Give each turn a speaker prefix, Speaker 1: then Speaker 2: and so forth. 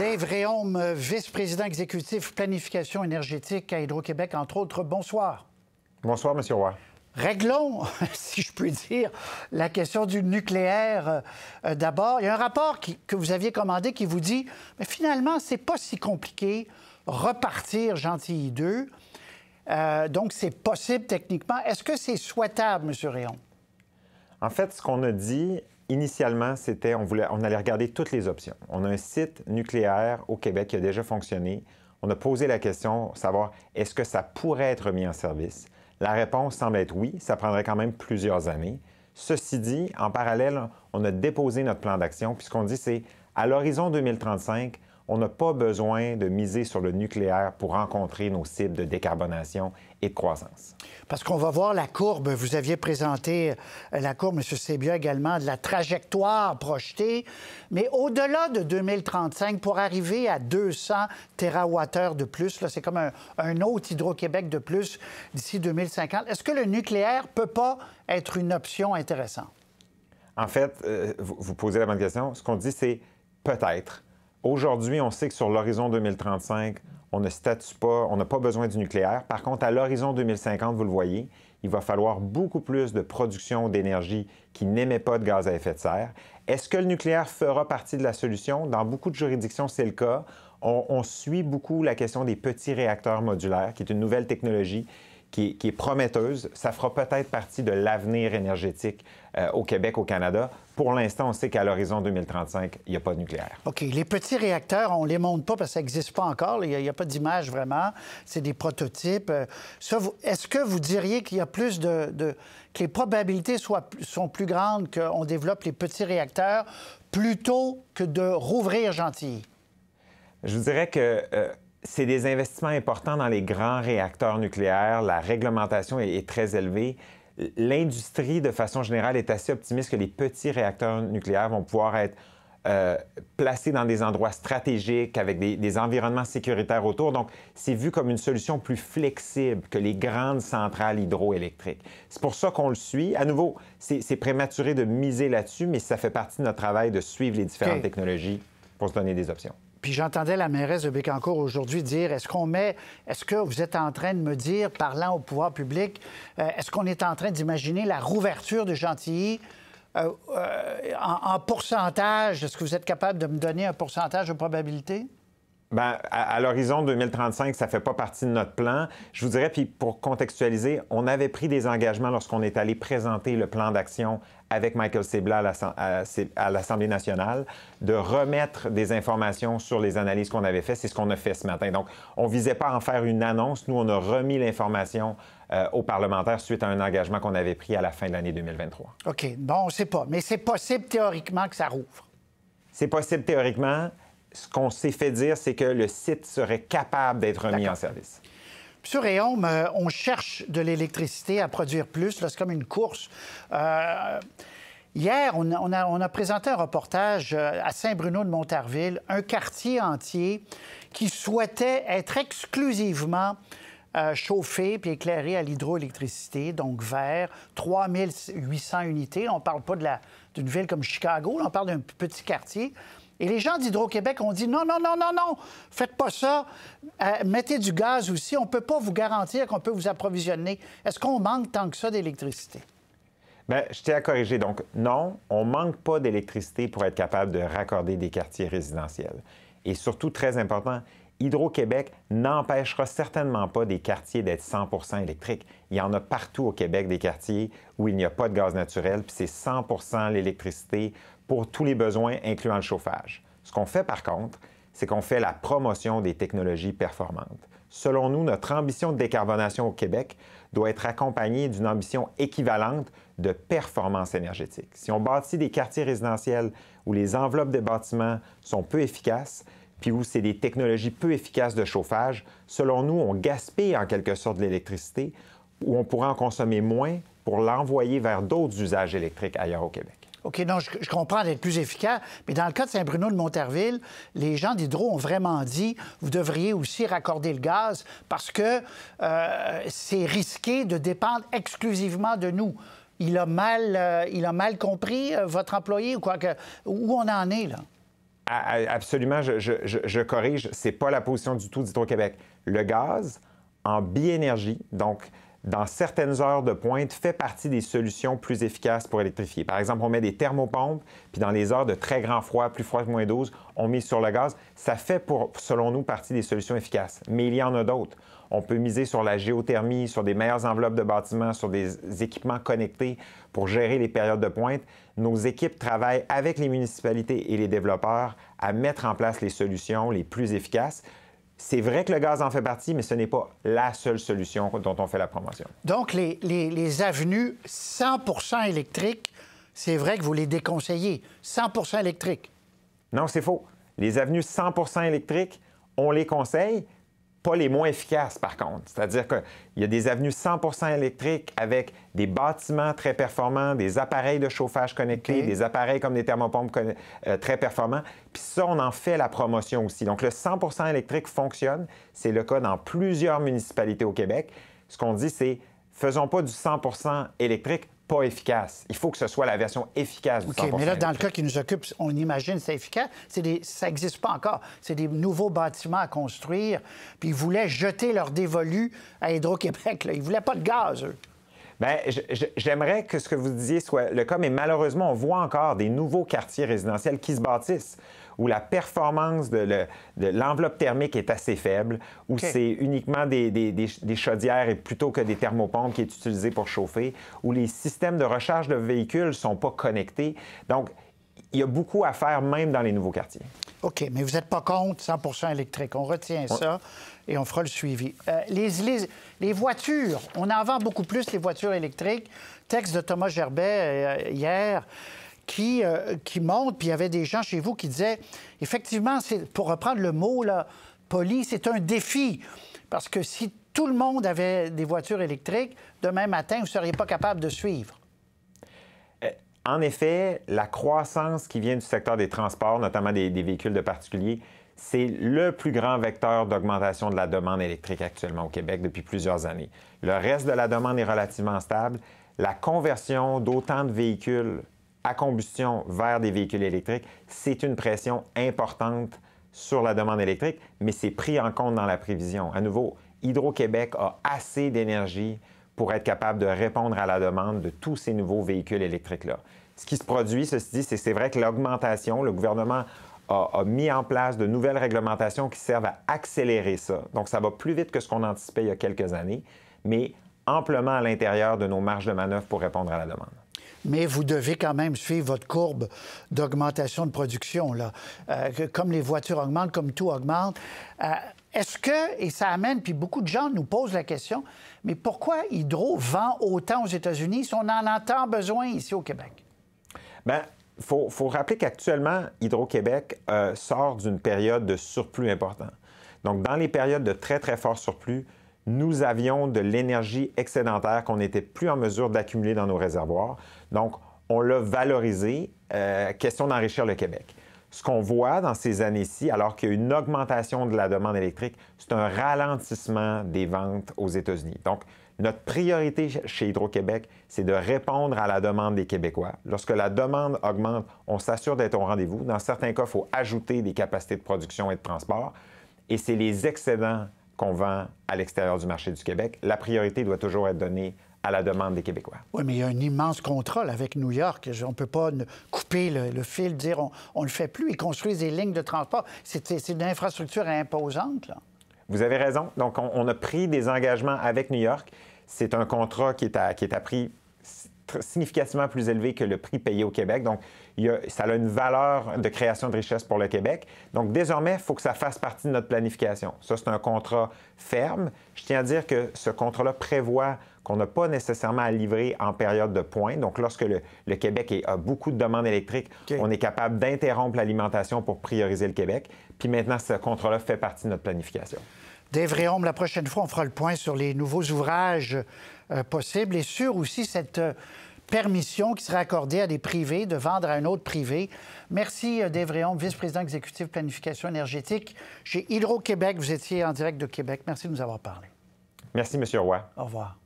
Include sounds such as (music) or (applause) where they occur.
Speaker 1: Dave Réaume, vice-président exécutif planification énergétique à Hydro-Québec, entre autres. Bonsoir.
Speaker 2: Bonsoir, Monsieur Roy. Réglons, (laughs) si je puis dire,
Speaker 1: la question du nucléaire euh, d'abord. Il y a un rapport que vous aviez commandé qui vous dit mais finalement, c'est pas si compliqué repartir Gentil 2. Euh, donc, c'est possible techniquement. Est-ce que c'est souhaitable, M. Réon?
Speaker 2: En fait, ce qu'on a dit initialement, c'était on, voulait, on allait regarder toutes les options. On a un site nucléaire au Québec qui a déjà fonctionné. On a posé la question, savoir est-ce que ça pourrait être mis en service. La réponse semble être oui, ça prendrait quand même plusieurs années. Ceci dit, en parallèle, on a déposé notre plan d'action, Puis ce qu'on dit c'est à l'horizon 2035, on n'a pas besoin de miser sur le nucléaire pour rencontrer nos cibles de décarbonation et de croissance.
Speaker 1: Parce qu'on va voir la courbe. Vous aviez présenté euh, la courbe, M. Sébia, également, de la trajectoire projetée. Mais au-delà de 2035, pour arriver à 200 TWh de plus, c'est comme un, autre Hydro-Québec de plus d'ici 2050, est-ce que le nucléaire ne peut pas être une option intéressante?
Speaker 2: En fait, euh, vous posez la bonne question. Ce qu'on dit, c'est peut-être. Aujourd'hui, on sait que sur l'horizon 2035, on ne statue pas, on n'a pas besoin du nucléaire. Par contre, à l'horizon 2050, vous le voyez, il va falloir beaucoup plus de production d'énergie qui n'émet pas de gaz à effet de serre. Est-ce que le nucléaire fera partie de la solution? Dans beaucoup de juridictions, c'est le cas. On, on suit beaucoup la question des petits réacteurs modulaires, qui est une nouvelle technologie qui, est prometteuse. Ça fera peut-être partie de l'avenir énergétique euh, au Québec, au Canada. Pour l'instant, on sait qu'à l'horizon 2035, il n'y a pas de nucléaire.
Speaker 1: OK. Les petits réacteurs, on ne les monte pas parce que ça n'existe pas encore. Il n'y a, pas d'image vraiment. C'est des prototypes. Euh, est-ce que vous diriez qu'il y a plus de, que les probabilités soient, sont plus grandes qu'on développe les petits réacteurs plutôt que de rouvrir Gentilly?
Speaker 2: Je vous dirais que. Euh, c'est des investissements importants dans les grands réacteurs nucléaires. La réglementation est, très élevée. L'industrie, de façon générale, est assez optimiste que les petits réacteurs nucléaires vont pouvoir être euh, placés dans des endroits stratégiques avec des, environnements sécuritaires autour. Donc, c'est vu comme une solution plus flexible que les grandes centrales hydroélectriques. C'est pour ça qu'on le suit. À nouveau, c'est prématuré de miser là-dessus, mais ça fait partie de notre travail de suivre les différentes technologies pour se donner des options.
Speaker 1: Puis j'entendais la mairesse de Bécancourt aujourd'hui dire est-ce qu'on met, est-ce que vous êtes en train de me dire, parlant au pouvoir public, euh, est-ce qu'on est en train d'imaginer la rouverture de Gentilly euh, euh, en pourcentage Est-ce que vous êtes capable de me donner un pourcentage de probabilité
Speaker 2: ben, à, l'horizon 2035, ça ne fait pas partie de notre plan. Je vous dirais, puis pour contextualiser, on avait pris des engagements lorsqu'on est allé présenter le plan d'action avec Michael Sebla à l'Assemblée nationale de remettre des informations sur les analyses qu'on avait faites. C'est ce qu'on a fait ce matin. Donc, on ne visait pas à en faire une annonce. Nous, on a remis l'information euh, aux parlementaires suite à un engagement qu'on avait pris à la fin de l'année 2023.
Speaker 1: OK. Bon, on ne sait pas. Mais c'est possible théoriquement que ça rouvre.
Speaker 2: C'est possible théoriquement ce qu'on s'est fait dire, c'est que le site serait capable d'être remis en service.
Speaker 1: Sur euh, on cherche de l'électricité à produire plus. C'est comme une course. Euh, hier, on a, présenté un reportage euh, à Saint-Bruno de Montarville, un quartier entier qui souhaitait être exclusivement chauffé puis éclairé à l'hydroélectricité, donc vert, 3800 unités. On ne parle pas d'une ville comme Chicago, on parle d'un petit quartier. Et les gens d'Hydro-Québec ont dit non, non, non, non, non, faites pas ça. Euh, mettez du gaz aussi. On peut pas vous garantir qu'on peut vous approvisionner. Est-ce qu'on manque tant que ça d'électricité?
Speaker 2: Bien, je tiens à corriger. Donc, non, on manque pas d'électricité pour être capable de raccorder des quartiers résidentiels. Et surtout, très important, Hydro-Québec n'empêchera certainement pas des quartiers d'être 100 électriques. Il y en a partout au Québec des quartiers où il n'y a pas de gaz naturel, puis c'est 100 l'électricité pour tous les besoins, incluant le chauffage. Ce qu'on fait par contre, c'est qu'on fait la promotion des technologies performantes. Selon nous, notre ambition de décarbonation au Québec doit être accompagnée d'une ambition équivalente de performance énergétique. Si on bâtit des quartiers résidentiels où les enveloppes des bâtiments sont peu efficaces, puis où c'est des technologies peu efficaces de chauffage, selon nous, on gaspille en quelque sorte de l'électricité, où on pourrait en consommer moins pour l'envoyer vers d'autres usages électriques ailleurs au Québec.
Speaker 1: OK, non, je, je comprends d'être plus efficace, mais dans le cas de Saint-Bruno de Monterville, les gens d'Hydro ont vraiment dit vous devriez aussi raccorder le gaz parce que euh, c'est risqué de dépendre exclusivement de nous. Il a mal, euh, il a mal compris euh, votre employé ou quoi que. Où on en est, là?
Speaker 2: Absolument, je, je corrige, c'est pas la position du tout d'Hydro-Québec. Le gaz en biénergie, donc dans certaines heures de pointe, fait partie des solutions plus efficaces pour électrifier. Par exemple, on met des thermopompes, puis dans les heures de très grand froid, plus froid que moins 12, on met sur le gaz. Ça fait, selon nous, partie des solutions efficaces. Mais il y en a d'autres. On peut miser sur la géothermie, sur des meilleures enveloppes de bâtiments, sur des équipements connectés pour gérer les périodes de pointe. Nos équipes travaillent avec les municipalités et les développeurs à mettre en place les solutions les plus efficaces. C'est vrai que le gaz en fait partie, mais ce n'est pas la seule solution dont on fait la promotion.
Speaker 1: Donc, les, avenues 100 électriques, c'est vrai que vous les déconseillez. 100 électriques.
Speaker 2: Non, c'est faux. Les avenues 100 électriques, on les conseille, pas les moins efficaces, par contre. C'est-à-dire qu'il y a des avenues 100 électriques avec des bâtiments très performants, des appareils de chauffage connectés, des appareils comme des thermopompes euh, très performants. Puis ça, on en fait la promotion aussi. Donc, le 100 électrique fonctionne. C'est le cas dans plusieurs municipalités au Québec. Ce qu'on dit, c'est faisons pas du 100 électrique, pas efficace. Il faut que ce soit la version efficace du OK, mais là, dans le
Speaker 1: cas qui nous occupe, on imagine c'est efficace. ça n'existe pas encore. C'est des nouveaux bâtiments à construire. Puis ils voulaient jeter leur dévolu à Hydro-Québec.
Speaker 2: Ils voulaient pas de gaz, eux. Bien, j'aimerais que ce que vous disiez soit le cas, mais malheureusement, on voit encore des nouveaux quartiers résidentiels qui se bâtissent où la performance de l'enveloppe thermique est assez faible, où c'est uniquement des, chaudières et plutôt que des thermopompes qui est utilisé pour chauffer, où les systèmes de recharge de véhicules ne sont pas connectés. Donc, il y a beaucoup à faire même dans les nouveaux quartiers.
Speaker 1: OK, mais vous n'êtes pas contre 100 électrique. On retient ça et on fera le suivi. Euh, les, les, les, voitures, on en vend beaucoup plus les voitures électriques. Texte de Thomas Gerbet euh, hier qui, euh, qui montre, puis il y avait des gens chez vous qui disaient, effectivement, pour reprendre le mot là, poli, c'est un défi. Parce que si tout le monde avait des voitures électriques, demain matin, vous ne seriez pas capable de suivre.
Speaker 2: En effet, la croissance qui vient du secteur des transports, notamment des, véhicules de particuliers, c'est le plus grand vecteur d'augmentation de la demande électrique actuellement au Québec depuis plusieurs années. Le reste de la demande est relativement stable. La conversion d'autant de véhicules à combustion vers des véhicules électriques, c'est une pression importante sur la demande électrique, mais c'est pris en compte dans la prévision. À nouveau, Hydro-Québec a assez d'énergie pour être capable de répondre à la demande de tous ces nouveaux véhicules électriques-là. Ce qui se produit, ceci dit, c'est c'est vrai que l'augmentation, le gouvernement a, mis en place de nouvelles réglementations qui servent à accélérer ça. Donc, ça va plus vite que ce qu'on anticipait il y a quelques années, mais amplement à l'intérieur de nos marges de manœuvre pour répondre à la demande.
Speaker 1: Mais vous devez quand même suivre votre courbe d'augmentation de production. Là. Euh, comme les voitures augmentent, comme tout augmente, euh, est-ce que, et ça amène, puis beaucoup de gens nous posent la question, mais pourquoi Hydro vend autant aux États-Unis si on en a tant besoin ici au Québec?
Speaker 2: Bien, il faut, rappeler qu'actuellement, Hydro-Québec euh, sort d'une période de surplus important. Donc, dans les périodes de très, très fort surplus, nous avions de l'énergie excédentaire qu'on n'était plus en mesure d'accumuler dans nos réservoirs. Donc, on l'a valorisé. Euh, question d'enrichir le Québec ce qu'on voit dans ces années-ci, alors qu'il y a une augmentation de la demande électrique, c'est un ralentissement des ventes aux États-Unis. Donc, notre priorité chez Hydro-Québec, c'est de répondre à la demande des Québécois. Lorsque la demande augmente, on s'assure d'être au rendez-vous. Dans certains cas, il faut ajouter des capacités de production et de transport. Et c'est les excédents qu'on vend à l'extérieur du marché du Québec. La priorité doit toujours être donnée à la demande des Québécois.
Speaker 1: Oui, mais il y a un immense contrôle avec New York. On ne peut pas couper le, fil, dire on ne le fait plus. Ils construisent des lignes de transport. C'est une infrastructure imposante. Là.
Speaker 2: Vous avez raison. Donc, on, a pris des engagements avec New York. C'est un contrat qui est à, qui est à prix significativement plus élevé que le prix payé au Québec. Donc, ça a une valeur de création de richesse pour le Québec. Donc, désormais, il faut que ça fasse partie de notre planification. Ça, c'est un contrat ferme. Je tiens à dire que ce contrat-là prévoit qu'on n'a pas nécessairement à livrer en période de point. Donc, lorsque le, Québec a beaucoup de demandes électriques, on est capable d'interrompre l'alimentation pour prioriser le Québec. Puis maintenant, ce contrat-là fait partie de notre planification.
Speaker 1: Dave Réaume, la prochaine fois, on fera le point sur les nouveaux ouvrages euh, possibles et sur aussi cette... Euh, permission qui serait accordée à des privés de vendre à un autre privé. Merci, euh, Dave Réon, vice-président exécutif planification énergétique chez Hydro-Québec. Vous étiez en direct de Québec. Merci de nous avoir parlé.
Speaker 2: Merci, Monsieur Roy. Au
Speaker 1: revoir.